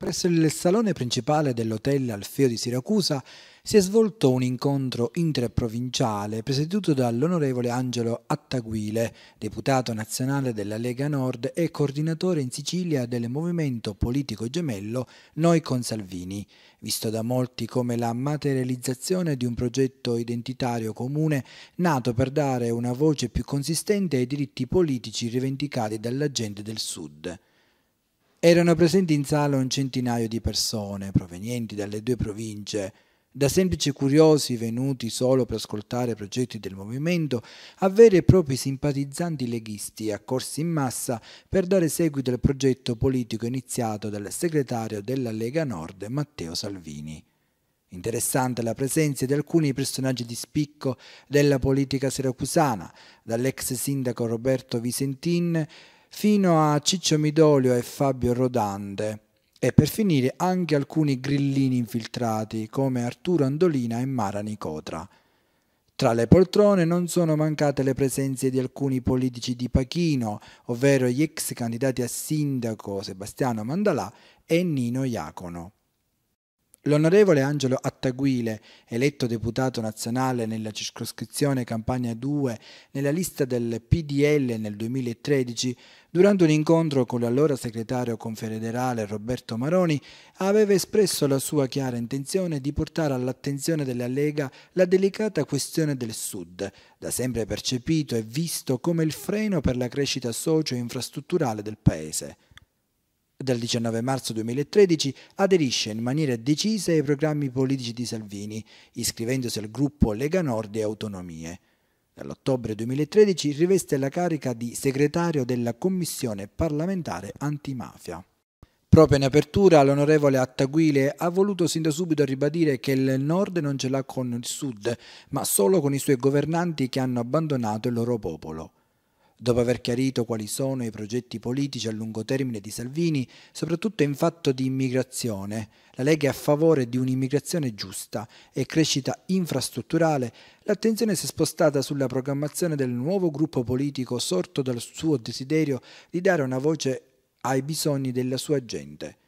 Presso il salone principale dell'hotel Alfeo di Siracusa si è svolto un incontro interprovinciale presieduto dall'onorevole Angelo Attaguile, deputato nazionale della Lega Nord e coordinatore in Sicilia del movimento politico gemello Noi con Salvini, visto da molti come la materializzazione di un progetto identitario comune nato per dare una voce più consistente ai diritti politici rivendicati dalla gente del Sud. Erano presenti in sala un centinaio di persone provenienti dalle due province, da semplici curiosi venuti solo per ascoltare progetti del movimento, a veri e propri simpatizzanti leghisti accorsi in massa per dare seguito al progetto politico iniziato dal segretario della Lega Nord Matteo Salvini. Interessante la presenza di alcuni personaggi di spicco della politica siracusana, dall'ex sindaco Roberto Visentin fino a Ciccio Midolio e Fabio Rodande e per finire anche alcuni grillini infiltrati come Arturo Andolina e Mara Nicotra. Tra le poltrone non sono mancate le presenze di alcuni politici di Pachino, ovvero gli ex candidati a sindaco Sebastiano Mandalà e Nino Iacono. L'onorevole Angelo Attaguile, eletto deputato nazionale nella circoscrizione Campania 2 nella lista del PDL nel 2013, durante un incontro con l'allora segretario confederale Roberto Maroni, aveva espresso la sua chiara intenzione di portare all'attenzione della Lega la delicata questione del Sud, da sempre percepito e visto come il freno per la crescita socio-infrastrutturale del Paese. Dal 19 marzo 2013 aderisce in maniera decisa ai programmi politici di Salvini, iscrivendosi al gruppo Lega Nord e Autonomie. Dall'ottobre 2013 riveste la carica di segretario della Commissione parlamentare antimafia. Proprio in apertura l'onorevole Attaguile ha voluto sin da subito ribadire che il nord non ce l'ha con il sud, ma solo con i suoi governanti che hanno abbandonato il loro popolo. Dopo aver chiarito quali sono i progetti politici a lungo termine di Salvini, soprattutto in fatto di immigrazione, la Lega è a favore di un'immigrazione giusta e crescita infrastrutturale, l'attenzione si è spostata sulla programmazione del nuovo gruppo politico sorto dal suo desiderio di dare una voce ai bisogni della sua gente.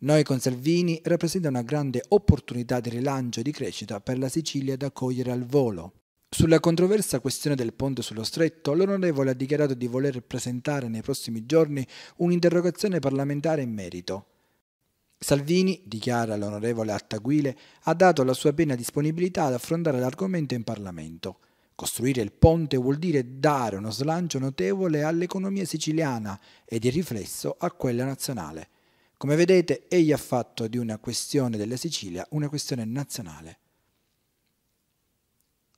Noi con Salvini rappresenta una grande opportunità di rilancio e di crescita per la Sicilia da cogliere al volo. Sulla controversa questione del ponte sullo stretto, l'onorevole ha dichiarato di voler presentare nei prossimi giorni un'interrogazione parlamentare in merito. Salvini, dichiara l'onorevole Attaguile, ha dato la sua piena disponibilità ad affrontare l'argomento in Parlamento. Costruire il ponte vuol dire dare uno slancio notevole all'economia siciliana e di riflesso a quella nazionale. Come vedete, egli ha fatto di una questione della Sicilia una questione nazionale.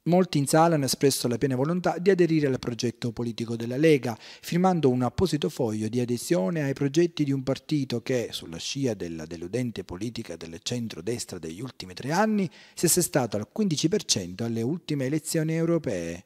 Molti in sala hanno espresso la piena volontà di aderire al progetto politico della Lega, firmando un apposito foglio di adesione ai progetti di un partito che, sulla scia della deludente politica del centro-destra degli ultimi tre anni, si è assestato al 15% alle ultime elezioni europee.